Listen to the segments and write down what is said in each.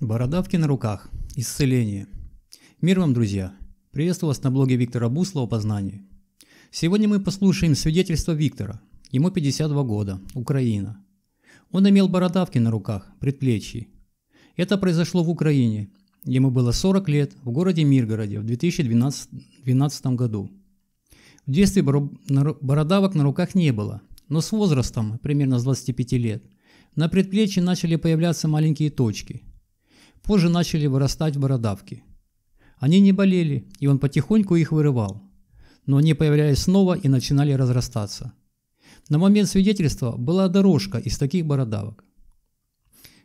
Бородавки на руках. Исцеление. Мир вам, друзья. Приветствую вас на блоге Виктора Буслова «Познание». Сегодня мы послушаем свидетельство Виктора. Ему 52 года, Украина. Он имел бородавки на руках, предплечье. Это произошло в Украине. Ему было 40 лет, в городе Миргороде, в 2012, году. В детстве бородавок на руках не было, но с возрастом, примерно с 25 лет, на предплечье начали появляться маленькие точки – Позже начали вырастать бородавки. Они не болели, и он потихоньку их вырывал. Но они появлялись снова и начинали разрастаться. На момент свидетельства была дорожка из таких бородавок.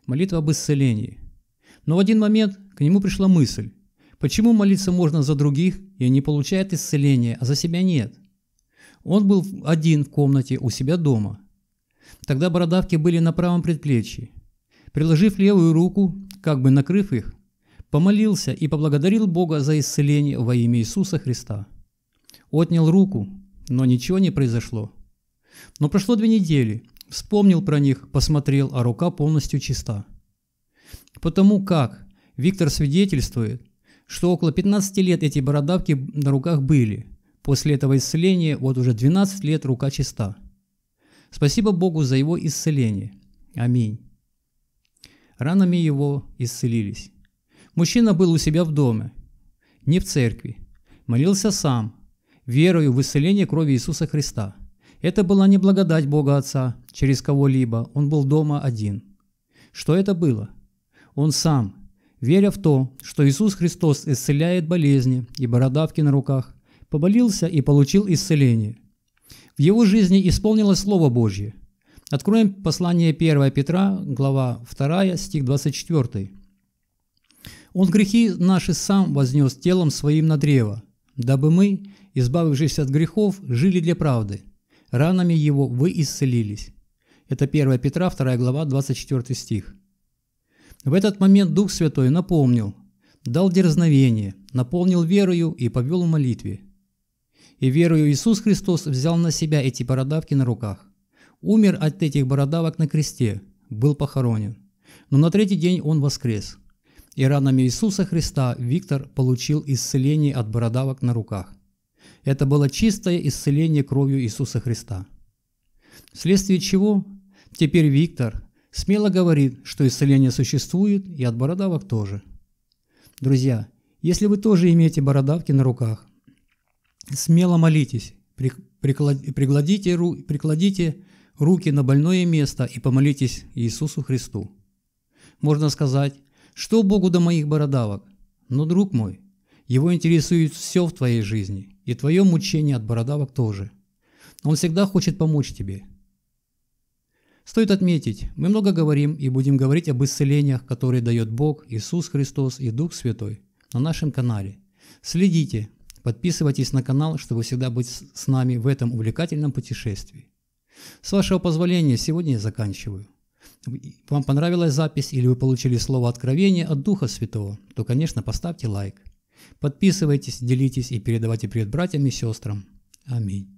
Молитва об исцелении. Но в один момент к нему пришла мысль, почему молиться можно за других, и они получают исцеление, а за себя нет. Он был один в комнате у себя дома. Тогда бородавки были на правом предплечье. Приложив левую руку, как бы накрыв их, помолился и поблагодарил Бога за исцеление во имя Иисуса Христа. Отнял руку, но ничего не произошло. Но прошло две недели, вспомнил про них, посмотрел, а рука полностью чиста. Потому как Виктор свидетельствует, что около 15 лет эти бородавки на руках были. После этого исцеления вот уже 12 лет рука чиста. Спасибо Богу за его исцеление. Аминь. Ранами его исцелились. Мужчина был у себя в доме, не в церкви. Молился сам, верою в исцеление крови Иисуса Христа. Это была не благодать Бога Отца через кого-либо, он был дома один. Что это было? Он сам, веря в то, что Иисус Христос исцеляет болезни и бородавки на руках, поболился и получил исцеление. В его жизни исполнилось Слово Божье – Откроем послание 1 Петра, глава 2, стих 24. «Он грехи наши сам вознес телом своим на древо, дабы мы, избавившись от грехов, жили для правды. Ранами его вы исцелились». Это 1 Петра, 2 глава, 24 стих. В этот момент Дух Святой напомнил, дал дерзновение, наполнил верою и повел в молитве. И верою Иисус Христос взял на себя эти бородавки на руках. Умер от этих бородавок на кресте, был похоронен. Но на третий день он воскрес. И ранами Иисуса Христа Виктор получил исцеление от бородавок на руках. Это было чистое исцеление кровью Иисуса Христа. Вследствие чего теперь Виктор смело говорит, что исцеление существует и от бородавок тоже. Друзья, если вы тоже имеете бородавки на руках, смело молитесь, прикладите, прикладите руки на больное место и помолитесь Иисусу Христу. Можно сказать, что Богу до моих бородавок? Но, друг мой, Его интересует все в твоей жизни, и твое мучение от бородавок тоже. Он всегда хочет помочь тебе. Стоит отметить, мы много говорим и будем говорить об исцелениях, которые дает Бог, Иисус Христос и Дух Святой на нашем канале. Следите, подписывайтесь на канал, чтобы всегда быть с нами в этом увлекательном путешествии. С вашего позволения, сегодня я заканчиваю. Вам понравилась запись или вы получили слово откровения от Духа Святого, то, конечно, поставьте лайк. Подписывайтесь, делитесь и передавайте привет братьям и сестрам. Аминь.